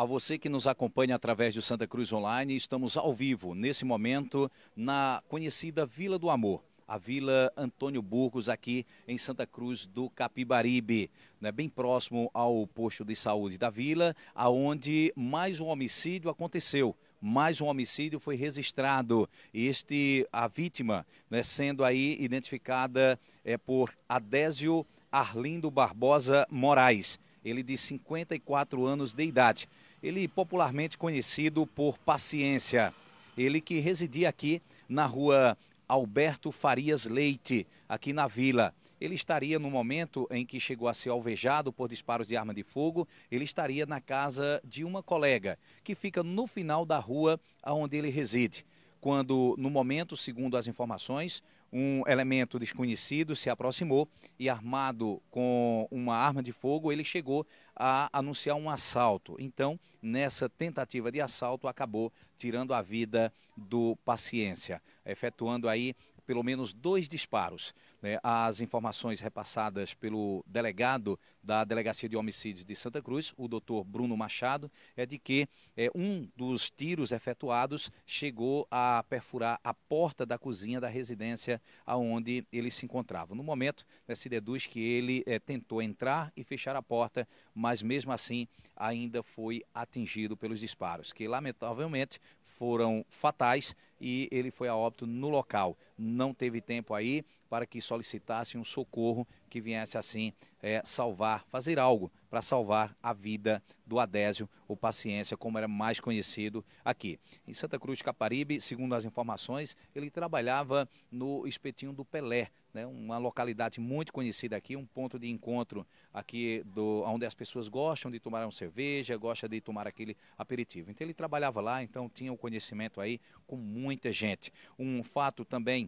a você que nos acompanha através do Santa Cruz Online. Estamos ao vivo, nesse momento, na conhecida Vila do Amor a Vila Antônio Burgos, aqui em Santa Cruz do Capibaribe, né, bem próximo ao posto de saúde da vila, aonde mais um homicídio aconteceu. Mais um homicídio foi registrado. Este, a vítima, né, sendo aí identificada é, por Adésio Arlindo Barbosa Moraes ele de 54 anos de idade. Ele popularmente conhecido por Paciência. Ele que residia aqui na rua Alberto Farias Leite, aqui na vila. Ele estaria no momento em que chegou a ser alvejado por disparos de arma de fogo, ele estaria na casa de uma colega, que fica no final da rua onde ele reside. Quando, no momento, segundo as informações, um elemento desconhecido se aproximou e, armado com uma arma de fogo, ele chegou a anunciar um assalto. Então, nessa tentativa de assalto, acabou tirando a vida do paciência, efetuando aí pelo menos dois disparos. Né? As informações repassadas pelo delegado da Delegacia de Homicídios de Santa Cruz, o doutor Bruno Machado, é de que é, um dos tiros efetuados chegou a perfurar a porta da cozinha da residência aonde ele se encontrava. No momento, né, se deduz que ele é, tentou entrar e fechar a porta, mas mesmo assim ainda foi atingido pelos disparos, que lamentavelmente foram fatais e ele foi a óbito no local não teve tempo aí para que solicitasse um socorro que viesse assim é, salvar, fazer algo para salvar a vida do Adésio, o Paciência, como era mais conhecido aqui. Em Santa Cruz de Caparibe, segundo as informações, ele trabalhava no espetinho do Pelé, né, uma localidade muito conhecida aqui, um ponto de encontro aqui do, onde as pessoas gostam de tomar uma cerveja, gostam de tomar aquele aperitivo. Então ele trabalhava lá, então tinha o um conhecimento aí com muita gente. Um fato também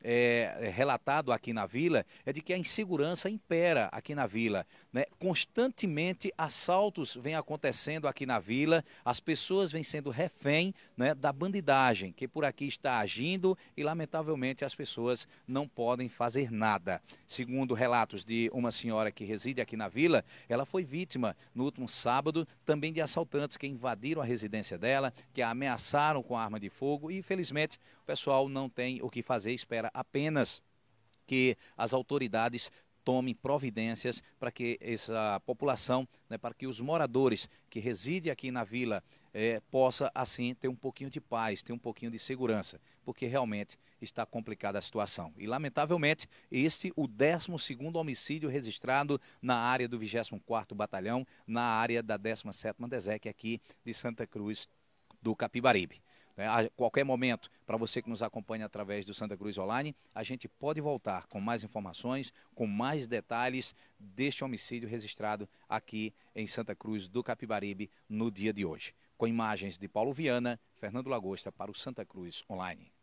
É, é, relatado aqui na vila é de que a insegurança impera aqui na vila. Né? Constantemente assaltos vêm acontecendo aqui na vila, as pessoas vêm sendo refém né, da bandidagem que por aqui está agindo e, lamentavelmente, as pessoas não podem fazer nada. Segundo relatos de uma senhora que reside aqui na vila, ela foi vítima no último sábado também de assaltantes que invadiram a residência dela, que a ameaçaram com arma de fogo e, infelizmente, o pessoal não tem o que fazer, espera apenas que as autoridades tomem providências para que essa população, né, para que os moradores que residem aqui na vila eh, possa assim ter um pouquinho de paz, ter um pouquinho de segurança, porque realmente está complicada a situação. E lamentavelmente, este o 12º homicídio registrado na área do 24º Batalhão, na área da 17ª DESEC aqui de Santa Cruz do Capibaribe. Né? a qualquer momento, para você que nos acompanha através do Santa Cruz Online, a gente pode voltar com mais informações, com mais detalhes deste homicídio registrado aqui em Santa Cruz do Capibaribe no dia de hoje. Com imagens de Paulo Viana, Fernando Lagosta para o Santa Cruz Online.